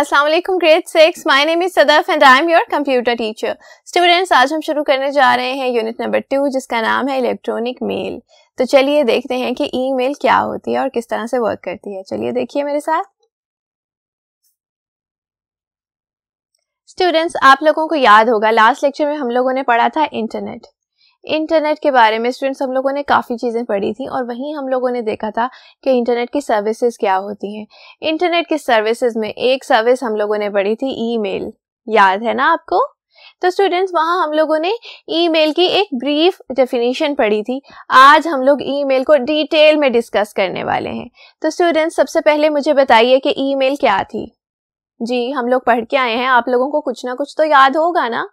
Aslam grade six my name is Sadaf and I am your computer teacher students आज हम शुरू करने जा रहे हैं यूनिट नंबर टू जिसका नाम है इलेक्ट्रॉनिक मेल तो चलिए देखते हैं कि ईमेल क्या होती है और किस तरह से वर्क करती है चलिए देखिए मेरे साथ स्टूडेंट्स आप लोगों को याद होगा लास्ट लेक्चर में हम लोगों ने पढ़ा था इंटरनेट इंटरनेट के बारे में स्टूडेंट्स हम लोगों ने काफ़ी चीज़ें पढ़ी थी और वहीं हम लोगों ने देखा था कि इंटरनेट की सर्विसेज क्या होती हैं इंटरनेट की सर्विसेज में एक सर्विस हम लोगों ने पढ़ी थी ईमेल याद है ना आपको तो स्टूडेंट्स वहाँ हम लोगों ने ईमेल की एक ब्रीफ डेफिनेशन पढ़ी थी आज हम लोग ईमेल को डिटेल में डिस्कस करने वाले हैं तो स्टूडेंट्स सबसे पहले मुझे बताइए कि ईमेल क्या थी जी हम लोग पढ़ के आए हैं आप लोगों को कुछ ना कुछ तो याद होगा ना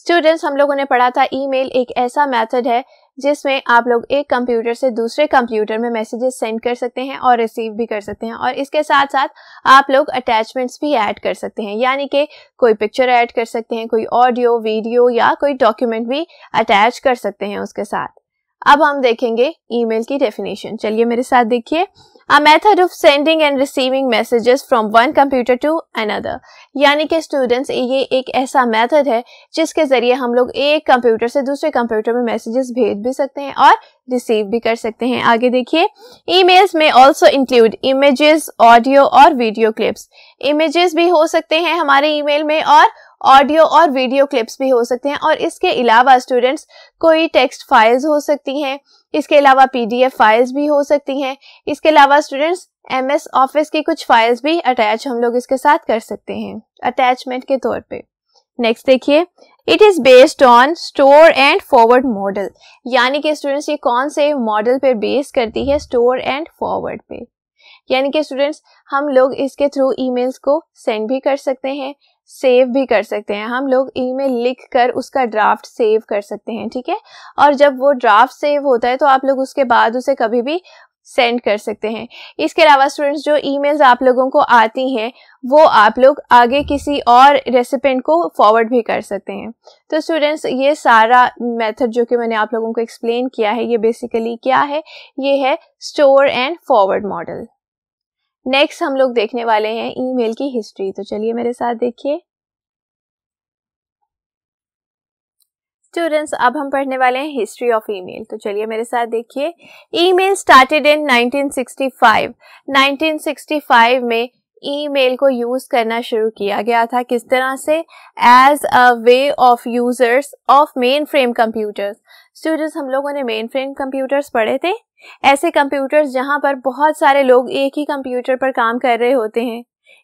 स्टूडेंट्स हम लोगों ने पढ़ा था ईमेल एक ऐसा मेथड है जिसमें आप लोग एक कंप्यूटर से दूसरे कंप्यूटर में मैसेजेस सेंड कर सकते हैं और रिसीव भी कर सकते हैं और इसके साथ साथ आप लोग अटैचमेंट्स भी ऐड कर सकते हैं यानी कि कोई पिक्चर ऐड कर सकते हैं कोई ऑडियो वीडियो या कोई डॉक्यूमेंट भी अटैच कर सकते हैं उसके साथ अब हम देखेंगे ईमेल की डेफिनेशन चलिए मेरे साथ देखिए a method of sending and receiving messages from one computer to another यानी कि स्टूडेंट्स ये एक ऐसा मेथड है जिसके ज़रिए हम लोग एक कंप्यूटर से दूसरे कंप्यूटर में मैसेजेस भेज भी सकते हैं और रिसीव भी कर सकते हैं आगे देखिए ईमेल्स में ऑल्सो इंक्लूड इमेजेस ऑडियो और वीडियो क्लिप्स इमेजेस भी हो सकते हैं हमारे ईमेल में और ऑडियो और वीडियो क्लिप्स भी हो सकते हैं और इसके अलावा स्टूडेंट्स कोई टेक्स्ट फाइल्स हो सकती हैं इसके अलावा पीडीएफ फाइल्स भी हो सकती हैं इसके अलावा स्टूडेंट्स एम एस ऑफिस की कुछ फाइल्स भी अटैच हम लोग इसके साथ कर सकते हैं अटैचमेंट के तौर पे नेक्स्ट देखिए it is based on store and forward model यानी कि स्टूडेंट्स ये कौन से मॉडल पे बेस करती है स्टोर एंड फॉरवर्ड पे यानी कि स्टूडेंट्स हम लोग इसके थ्रू ईमेल्स को सेंड भी कर सकते हैं सेव भी कर सकते हैं हम लोग ई में लिख कर उसका ड्राफ्ट सेव कर सकते हैं ठीक है और जब वो ड्राफ्ट सेव होता है तो आप लोग उसके बाद उसे कभी भी सेंड कर सकते हैं इसके अलावा स्टूडेंट्स जो ईमेल्स आप लोगों को आती हैं वो आप लोग आगे किसी और रेसिपेंट को फॉरवर्ड भी कर सकते हैं तो स्टूडेंट्स ये सारा मेथड जो कि मैंने आप लोगों को एक्सप्लेन किया है ये बेसिकली क्या है ये है store and forward model next हम लोग देखने वाले हैं ईमेल की हिस्ट्री तो चलिए मेरे साथ देखिए स्टूडेंट्स अब हम पढ़ने वाले हैं हिस्ट्री ऑफ ईमेल तो चलिए मेरे साथ देखिए ईमेल स्टार्टेड इन 1965 1965 में ईमेल को यूज करना शुरू किया गया था किस तरह से as a way of users of mainframe computers students हम लोगों ने मेन फ्रेम कंप्यूटर्स पढ़े थे ऐसे कंप्यूटर्स जहाँ पर बहुत सारे लोग एक ही कंप्यूटर पर काम कर रहे होते हैं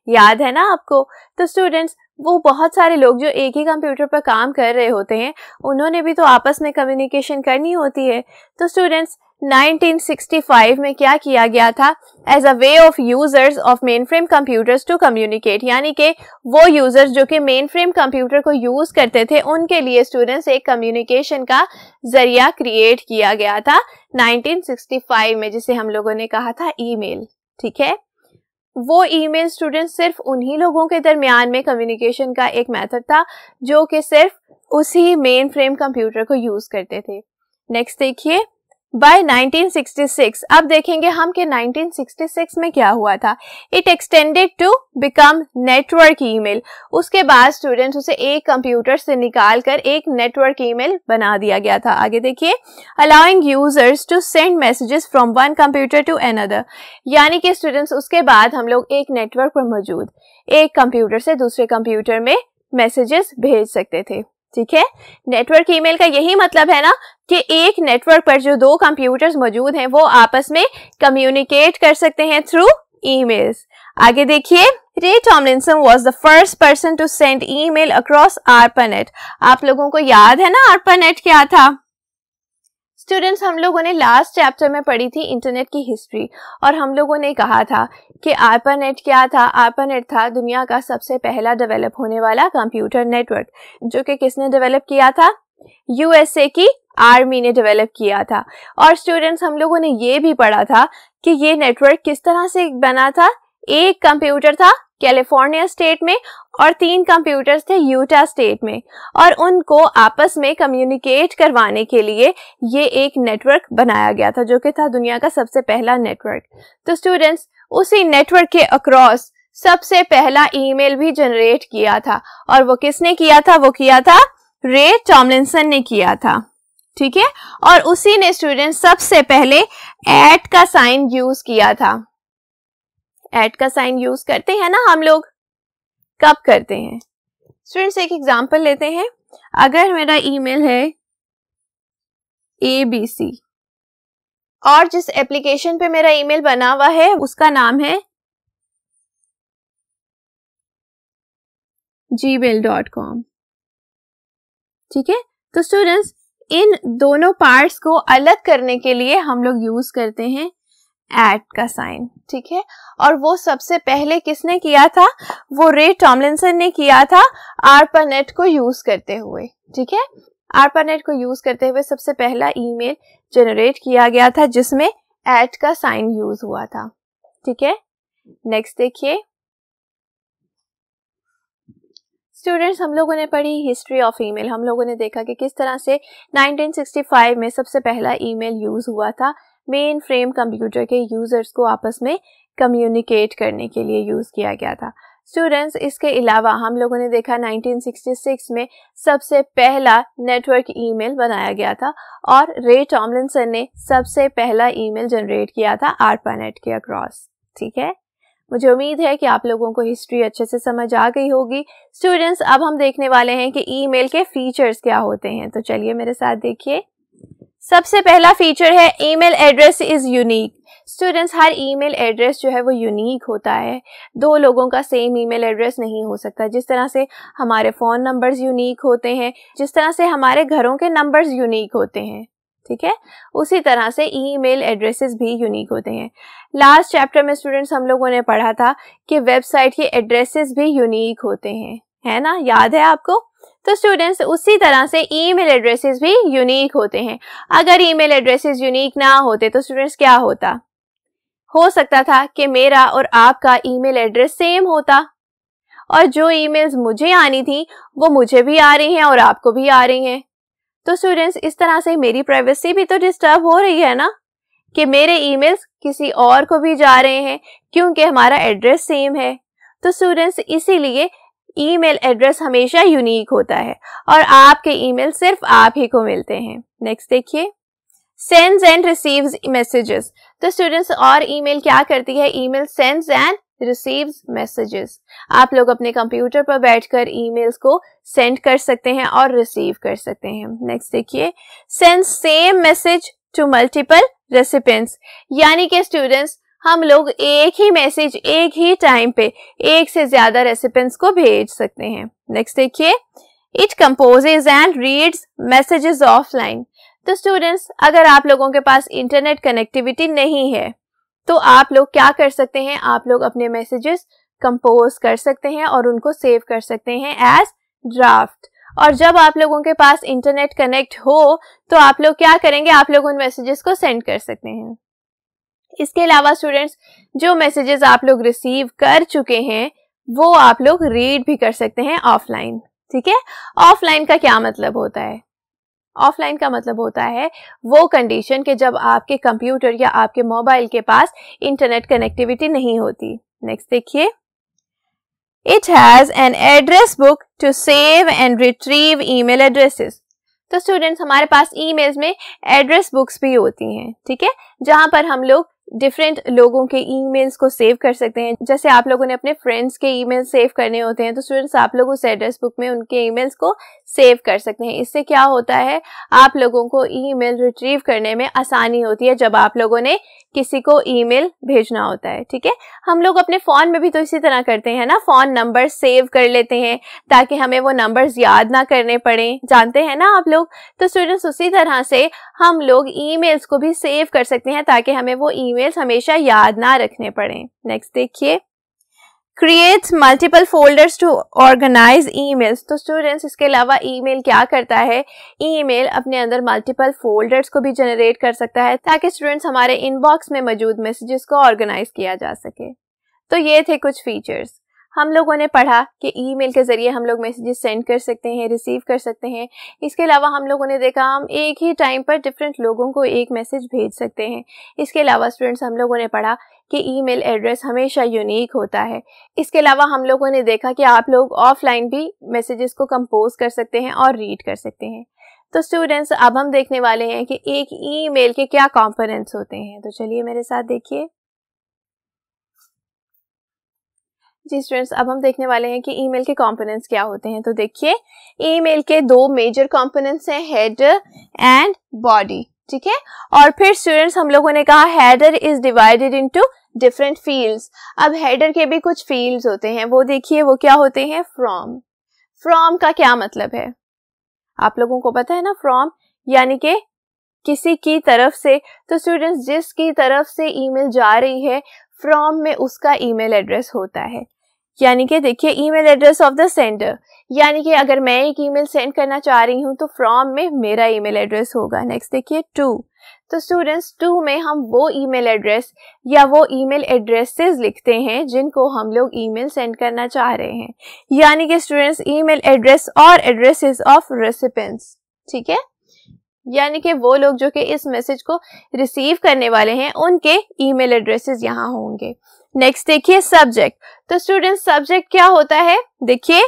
याद है ना आपको तो स्टूडेंट्स वो बहुत सारे लोग जो एक ही कंप्यूटर पर काम कर रहे होते हैं उन्होंने भी तो आपस में कम्युनिकेशन करनी होती है तो स्टूडेंट्स 1965 में क्या किया गया था as a way of users of mainframe computers to communicate यानी कि वो यूजर्स जो कि मेन फ्रेम कंप्यूटर को यूज करते थे उनके लिए स्टूडेंट्स एक कम्युनिकेशन का जरिया क्रिएट किया गया था 1965 में जिसे हम लोगों ने कहा था ईमेल ठीक है वो ईमेल स्टूडेंट सिर्फ उन्हीं लोगों के दरमियान में कम्युनिकेशन का एक मेथड था जो कि सिर्फ उसी मेन फ्रेम कंप्यूटर को यूज करते थे नेक्स्ट देखिए बाय 1966 अब देखेंगे हम कि 1966 में क्या हुआ था it extended to become network email उसके बाद स्टूडेंट्स उसे एक कंप्यूटर से निकाल कर एक नेटवर्क ईमेल बना दिया गया था आगे देखिए allowing users to send messages from one computer to another यानी कि स्टूडेंट्स उसके बाद हम लोग एक नेटवर्क पर मौजूद एक कंप्यूटर से दूसरे कंप्यूटर में मैसेजेस भेज सकते थे ठीक है नेटवर्क ईमेल का यही मतलब है ना कि एक नेटवर्क पर जो दो कंप्यूटर्स मौजूद हैं वो आपस में कम्युनिकेट कर सकते हैं थ्रू ईमेल्स आगे देखिए Ray Tomlinson was the first person to send email across ARPANET आप लोगों को याद है ना आर्पनेट क्या था स्टूडेंट्स हम लोगों ने लास्ट चैप्टर में पढ़ी थी इंटरनेट की हिस्ट्री और हम लोगों ने कहा था कि आरपानेट क्या था आरपानेट था दुनिया का सबसे पहला डेवलप होने वाला कंप्यूटर नेटवर्क जो कि किसने डेवलप किया था यूएसए की आर्मी ने डेवलप किया था और स्टूडेंट्स हम लोगों ने ये भी पढ़ा था कि ये नेटवर्क किस तरह से बना था एक कंप्यूटर था कैलिफोर्निया स्टेट में और तीन कंप्यूटर्स थे यूटा स्टेट में और उनको आपस में कम्युनिकेट करवाने के लिए ये एक नेटवर्क बनाया गया था जो कि था दुनिया का सबसे पहला नेटवर्क तो स्टूडेंट्स उसी नेटवर्क के अक्रॉस सबसे पहला ईमेल भी जनरेट किया था और वो किसने किया था वो किया था रे टॉमलिनसन ने किया था ठीक है और उसी ने स्टूडेंट सबसे पहले एट का साइन यूज किया था एट का साइन यूज करते हैं ना हम लोग कब करते हैं स्टूडेंट्स एक एग्जांपल लेते हैं अगर मेरा ईमेल है ए बी सी और जिस एप्लीकेशन पे मेरा ईमेल बना हुआ है उसका नाम है जी मेल डॉट कॉम ठीक है तो स्टूडेंट्स इन दोनों पार्ट्स को अलग करने के लिए हम लोग यूज करते हैं एट का साइन ठीक है और वो सबसे पहले किसने किया था वो रे टॉमलिनसन ने किया था आरपानेट को यूज करते हुए ठीक है आरपानेट को यूज करते हुए सबसे पहला ईमेल जनरेट किया गया था जिसमें एट का साइन यूज हुआ था ठीक है नेक्स्ट देखिए स्टूडेंट्स हम लोगों ने पढ़ी हिस्ट्री ऑफ ईमेल हम लोगों ने देखा कि किस तरह से 1965 में सबसे पहला ईमेल यूज हुआ था मेन फ्रेम कंप्यूटर के यूज़र्स को आपस में कम्युनिकेट करने के लिए यूज़ किया गया था स्टूडेंट्स इसके अलावा हम लोगों ने देखा 1966 में सबसे पहला नेटवर्क ईमेल बनाया गया था और रे टॉमलिनसन ने सबसे पहला ईमेल जनरेट किया था आरपानेट के अक्रॉस ठीक है मुझे उम्मीद है कि आप लोगों को हिस्ट्री अच्छे से समझ आ गई होगी स्टूडेंट्स अब हम देखने वाले हैं कि ईमेल के फीचर्स क्या होते हैं तो चलिए मेरे साथ देखिए सबसे पहला फीचर है email address is unique students हर ईमेल एड्रेस जो है वो यूनिक होता है दो लोगों का सेम ईमेल एड्रेस नहीं हो सकता जिस तरह से हमारे फ़ोन नंबर्स यूनिक होते हैं जिस तरह से हमारे घरों के नंबर्स यूनिक होते हैं ठीक है उसी तरह से ईमेल एड्रेसेस भी यूनिक होते हैं लास्ट चैप्टर में स्टूडेंट्स हम लोगों ने पढ़ा था कि वेबसाइट के एड्रेसेस भी यूनिक होते हैं है ना याद है आपको तो स्टूडेंट्स उसी तरह से ईमेल एड्रेसेस भी यूनिक होते हैं अगर ईमेल एड्रेसेस यूनिक ना होते तो स्टूडेंट्स क्या होता हो सकता था कि मेरा और आपका ईमेल एड्रेस सेम होता और जो ईमेल्स मुझे आनी थी वो मुझे भी आ रही हैं और आपको भी आ रही हैं तो स्टूडेंट्स इस तरह से मेरी प्राइवेसी भी तो डिस्टर्ब हो रही है ना कि मेरे ईमेल्स किसी और को भी जा रहे हैं क्योंकि हमारा एड्रेस सेम है तो स्टूडेंट्स इसीलिए ईमेल एड्रेस हमेशा यूनिक होता है और आपके ईमेल सिर्फ आप ही को मिलते हैं नेक्स्ट देखिए सेंड्स एंड रिसीव्स मैसेजेस तो स्टूडेंट्स और ईमेल क्या करती है email sends and receives messages आप लोग अपने कंप्यूटर पर बैठकर ईमेल्स को सेंड कर सकते हैं और रिसीव कर सकते हैं नेक्स्ट देखिए send same message to multiple recipients यानी कि स्टूडेंट्स हम लोग एक ही मैसेज एक ही टाइम पे एक से ज्यादा रेसिपेंट्स को भेज सकते हैं नेक्स्ट देखिए it composes and reads messages offline तो स्टूडेंट्स अगर आप लोगों के पास इंटरनेट कनेक्टिविटी नहीं है तो आप लोग क्या कर सकते हैं आप लोग अपने मैसेजेस कंपोज कर सकते हैं और उनको सेव कर सकते हैं एज ड्राफ्ट और जब आप लोगों के पास इंटरनेट कनेक्ट हो तो आप लोग क्या करेंगे आप लोग उन मैसेजेस को सेंड कर सकते हैं इसके अलावा स्टूडेंट्स जो मैसेजेस आप लोग रिसीव कर चुके हैं वो आप लोग रीड भी कर सकते हैं ऑफलाइन ठीक है ऑफलाइन का क्या मतलब होता है ऑफलाइन का मतलब होता है वो कंडीशन के जब आपके कंप्यूटर या आपके मोबाइल के पास इंटरनेट कनेक्टिविटी नहीं होती नेक्स्ट देखिए it has an address book to save and retrieve email addresses तो स्टूडेंट्स हमारे पास ईमेल्स में एड्रेस बुक्स भी होती हैं ठीक है जहां पर हम लोग डिफरेंट लोगों के ईमेल्स को सेव कर सकते हैं जैसे आप लोगों ने अपने फ्रेंड्स के ईमेल सेव करने होते हैं तो स्टूडेंट्स आप लोग उस एड्रेस बुक में उनके ईमेल्स को सेव कर सकते हैं इससे क्या होता है आप लोगों को ईमेल रिट्रीव करने में आसानी होती है जब आप लोगों ने किसी को ईमेल भेजना होता है ठीक है हम लोग अपने फ़ोन में भी तो इसी तरह करते हैं ना फ़ोन नंबर सेव कर लेते हैं ताकि हमें वो नंबर्स याद ना करने पड़े जानते हैं ना आप लोग तो स्टूडेंट्स उसी तरह से हम लोग ई को भी सेव कर सकते हैं ताकि हमें वो ई ईमेल्स हमेशा याद ना रखने पड़े नेक्स्ट देखिए create multiple folders to organise emails तो स्टूडेंट्स इसके अलावा ईमेल क्या करता है ईमेल अपने अंदर मल्टीपल फोल्डर्स को भी जनरेट कर सकता है ताकि स्टूडेंट्स हमारे इनबॉक्स में मौजूद मैसेजेस को ऑर्गेनाइज किया जा सके तो ये थे कुछ फीचर्स हम लोगों ने पढ़ा कि ईमेल के ज़रिए हम लोग मैसेजेस सेंड कर सकते हैं रिसीव कर सकते हैं इसके अलावा हम लोगों ने देखा हम एक ही टाइम पर डिफरेंट लोगों को एक मैसेज भेज सकते हैं इसके अलावा स्टूडेंट्स हम लोगों ने पढ़ा कि ईमेल एड्रेस हमेशा यूनिक होता है इसके अलावा हम लोगों ने देखा कि आप लोग ऑफलाइन भी मैसेजेस को कंपोज कर सकते हैं और रीड कर सकते हैं तो स्टूडेंट्स अब हम देखने वाले हैं कि एक ईमेल के क्या कॉम्पोनेंट्स होते हैं तो चलिए मेरे साथ देखिए जी स्टूडेंट्स अब हम देखने वाले हैं कि ईमेल के कंपोनेंट्स क्या होते हैं तो देखिए ईमेल के दो मेजर कंपोनेंट्स हैं हेड एंड बॉडी ठीक है और फिर स्टूडेंट्स हम लोगों ने कहा header is divided into different fields अब हेडर के भी कुछ फील्ड्स होते हैं वो देखिए वो क्या होते हैं फ्रॉम फ्रॉम का क्या मतलब है आप लोगों को पता है ना फ्रॉम यानी के किसी की तरफ से तो स्टूडेंट्स जिसकी तरफ से ईमेल जा रही है फ्रॉम में उसका ईमेल एड्रेस होता है यानी कि देखिए email address of the sender यानी कि अगर मैं एक ईमेल सेंड करना चाह रही हूँ तो फ्रॉम में मेरा ईमेल एड्रेस होगा नेक्स्ट देखिए टू तो स्टूडेंट्स टू में हम वो ईमेल एड्रेस या वो ईमेल एड्रेसेस लिखते हैं जिनको हम लोग ईमेल सेंड करना चाह रहे हैं यानी कि स्टूडेंट्स ईमेल एड्रेस और एड्रेसेस ऑफ रेसिपेंट्स ठीक है यानी कि वो लोग जो कि इस मैसेज को रिसीव करने वाले हैं उनके ईमेल एड्रेसेस यहाँ होंगे नेक्स्ट देखिए सब्जेक्ट तो स्टूडेंट सब्जेक्ट क्या होता है देखिए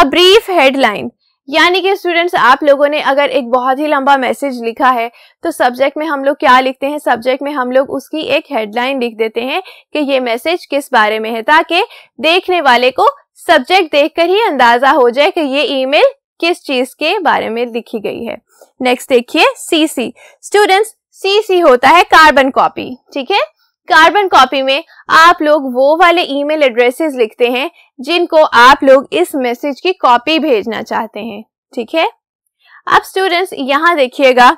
अ ब्रीफ हेडलाइन यानी कि स्टूडेंट्स आप लोगों ने अगर एक बहुत ही लंबा मैसेज लिखा है तो सब्जेक्ट में हम लोग क्या लिखते हैं सब्जेक्ट में हम लोग उसकी एक हेडलाइन लिख देते हैं कि ये मैसेज किस बारे में है ताकि देखने वाले को सब्जेक्ट देखकर ही अंदाजा हो जाए कि ये ईमेल किस चीज के बारे में लिखी गई है नेक्स्ट देखिए सी स्टूडेंट्स सी होता है कार्बन कॉपी ठीक है कार्बन कॉपी में आप लोग वो वाले ईमेल एड्रेसेस लिखते हैं जिनको आप लोग इस मैसेज की कॉपी भेजना चाहते हैं ठीक है अब स्टूडेंट्स यहाँ देखिएगा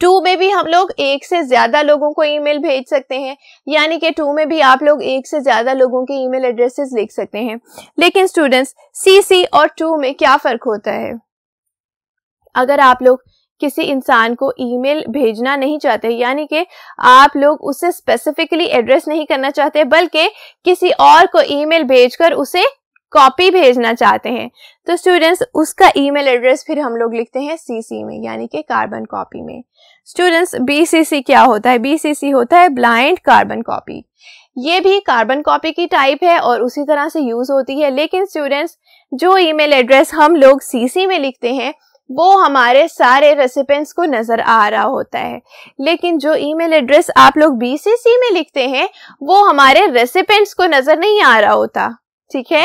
टू में भी हम लोग एक से ज्यादा लोगों को ईमेल भेज सकते हैं यानी कि टू में भी आप लोग एक से ज्यादा लोगों के ईमेल एड्रेसेस लिख सकते हैं लेकिन स्टूडेंट्स सी सी और टू में क्या फर्क होता है अगर आप लोग किसी इंसान को ईमेल भेजना नहीं चाहते यानी कि आप लोग उसे स्पेसिफिकली एड्रेस नहीं करना चाहते बल्कि किसी और को ईमेल भेजकर उसे कॉपी भेजना चाहते हैं तो स्टूडेंट्स उसका ईमेल एड्रेस फिर हम लोग लिखते हैं सीसी में यानी कि कार्बन कॉपी में स्टूडेंट्स बीसीसी क्या होता है बीसीसी होता है ब्लाइंड कार्बन कॉपी ये भी कार्बन कॉपी की टाइप है और उसी तरह से यूज होती है लेकिन स्टूडेंट्स जो ईमेल एड्रेस हम लोग सीसी में लिखते हैं वो हमारे सारे रेसिपेंट्स को नज़र आ रहा होता है लेकिन जो ईमेल एड्रेस आप लोग बी में लिखते हैं वो हमारे रेसिपेंट्स को नज़र नहीं आ रहा होता ठीक है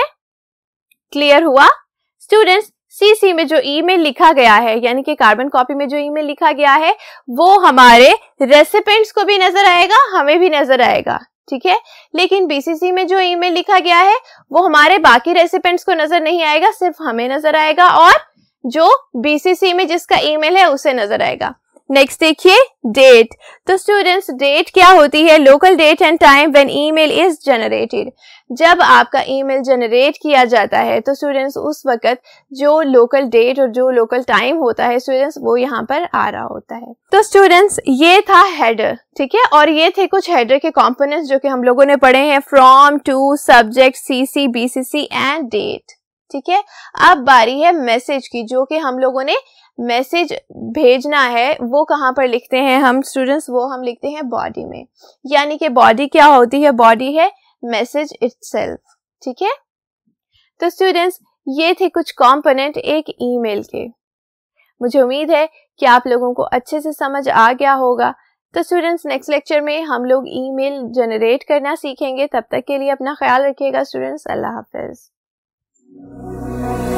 क्लियर हुआ स्टूडेंट्स सीसी में जो ईमेल लिखा गया है यानी कि कार्बन कॉपी में जो ईमेल लिखा गया है वो हमारे रेसिपेंट्स को भी नजर आएगा हमें भी नजर आएगा ठीक है लेकिन बीसीसी में जो ईमेल लिखा गया है वो हमारे बाकी रेसिपेंट्स को नजर नहीं आएगा सिर्फ हमें नजर आएगा और जो बीसीसी में जिसका ईमेल है उसे नजर आएगा नेक्स्ट देखिए डेट तो स्टूडेंट्स डेट क्या होती है local date and time when email is generated जब आपका ईमेल जनरेट किया जाता है तो स्टूडेंट्स उस वक्त जो लोकल डेट और जो लोकल टाइम होता है स्टूडेंट्स वो यहाँ पर आ रहा होता है तो स्टूडेंट्स ये था हेडर ठीक है और ये थे कुछ हेडर के कंपोनेंट्स जो कि हम लोगों ने पढ़े हैं from to subject C C B C C and date ठीक है अब बारी है मैसेज की जो कि हम लोगों ने मैसेज भेजना है वो कहाँ पर लिखते हैं हम स्टूडेंट्स वो हम लिखते हैं बॉडी में यानी कि बॉडी क्या होती है बॉडी है मैसेज इट्सेल्फ ठीक है तो स्टूडेंट्स ये थे कुछ कंपोनेंट एक ईमेल के मुझे उम्मीद है कि आप लोगों को अच्छे से समझ आ गया होगा तो स्टूडेंट्स नेक्स्ट लेक्चर में हम लोग ईमेल जनरेट करना सीखेंगे तब तक के लिए अपना ख्याल रखिएगा स्टूडेंट्स अल्लाह हाफिज़ Thank you.